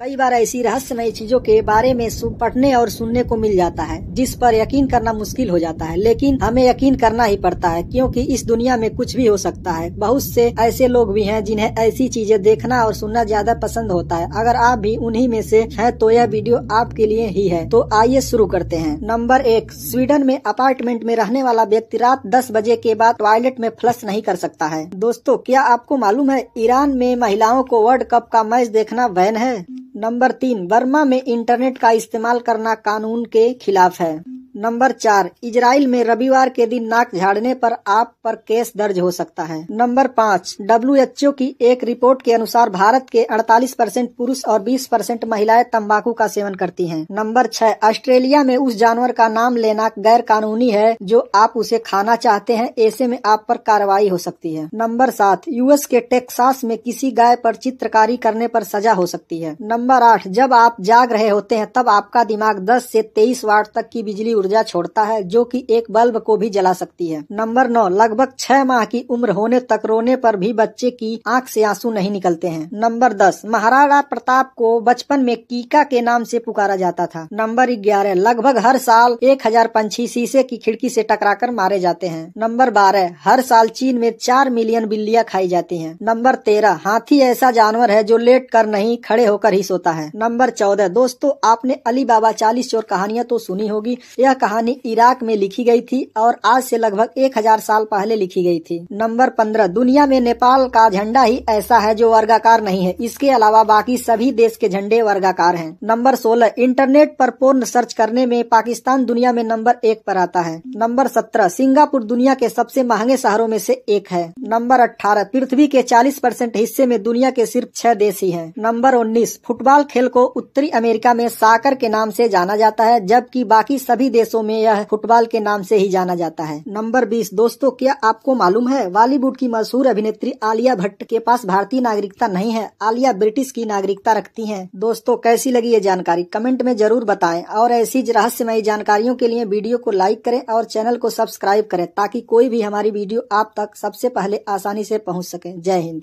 कई बार ऐसी रहस्यमय चीजों के बारे में पढ़ने और सुनने को मिल जाता है जिस पर यकीन करना मुश्किल हो जाता है लेकिन हमें यकीन करना ही पड़ता है क्योंकि इस दुनिया में कुछ भी हो सकता है बहुत से ऐसे लोग भी हैं जिन्हें ऐसी चीजें देखना और सुनना ज्यादा पसंद होता है अगर आप भी उन्हीं में से हैं तो यह वीडियो आपके लिए ही है तो आइए शुरू करते हैं नंबर एक स्वीडन में अपार्टमेंट में रहने वाला व्यक्ति रात दस बजे के बाद टॉयलेट में फ्लश नहीं कर सकता है दोस्तों क्या आपको मालूम है ईरान में महिलाओं को वर्ल्ड कप का मैच देखना बैन है नंबर तीन वर्मा में इंटरनेट का इस्तेमाल करना कानून के खिलाफ है नंबर चार इजराइल में रविवार के दिन नाक झाड़ने पर आप पर केस दर्ज हो सकता है नंबर पाँच डब्ल्यू की एक रिपोर्ट के अनुसार भारत के 48 परसेंट पुरुष और 20 परसेंट महिलाएं तंबाकू का सेवन करती हैं। नंबर छह ऑस्ट्रेलिया में उस जानवर का नाम लेना गैर कानूनी है जो आप उसे खाना चाहते हैं ऐसे में आप पर कार्रवाई हो सकती है नंबर सात यूएस के टेक्सास में किसी गाय पर चित्रकारी करने पर सजा हो सकती है नंबर आठ जब आप जाग रहे होते हैं तब आपका दिमाग दस ऐसी तेईस वाट तक की बिजली ऊर्जा छोड़ता है जो कि एक बल्ब को भी जला सकती है नंबर नौ लगभग छह माह की उम्र होने तक रोने पर भी बच्चे की आंख से आंसू नहीं निकलते हैं नंबर दस महाराणा प्रताप को बचपन में कीका के नाम से पुकारा जाता था नंबर ग्यारह लगभग हर साल एक हजार पंछी शीशे की खिड़की से टकराकर मारे जाते हैं नंबर बारह हर साल चीन में चार मिलियन बिल्लियां खाई जाती हैं नंबर तेरह हाथी ऐसा जानवर है जो लेट कर नहीं खड़े होकर ही सोता है नंबर चौदह दोस्तों आपने अली बाबा चालीस चोर कहानियां तो सुनी होगी यह कहानी इराक में लिखी गई थी और आज से लगभग 1000 साल पहले लिखी गई थी नंबर 15 दुनिया में नेपाल का झंडा ही ऐसा है जो वर्गाकार नहीं है इसके अलावा बाकी सभी देश के झंडे वर्गाकार हैं नंबर 16 इंटरनेट पर पूर्ण सर्च करने में पाकिस्तान दुनिया में नंबर एक पर आता है नंबर सत्रह सिंगापुर दुनिया के सबसे महंगे शहरों में से एक है नंबर अठारह पृथ्वी के चालीस परसेंट हिस्से में दुनिया के सिर्फ छह देश ही है नंबर उन्नीस फुटबॉल खेल को उत्तरी अमेरिका में साकर के नाम से जाना जाता है जबकि बाकी सभी देश देशों में यह फुटबॉल के नाम से ही जाना जाता है नंबर बीस दोस्तों क्या आपको मालूम है बॉलीवुड की मशहूर अभिनेत्री आलिया भट्ट के पास भारतीय नागरिकता नहीं है आलिया ब्रिटिश की नागरिकता रखती है दोस्तों कैसी लगी ये जानकारी कमेंट में जरूर बताए और ऐसी रहस्यमयी जानकारियों के लिए वीडियो को लाइक करें और चैनल को सब्सक्राइब करें ताकि कोई भी हमारी वीडियो आप तक सबसे पहले आसानी से पहुंच सके जय हिंद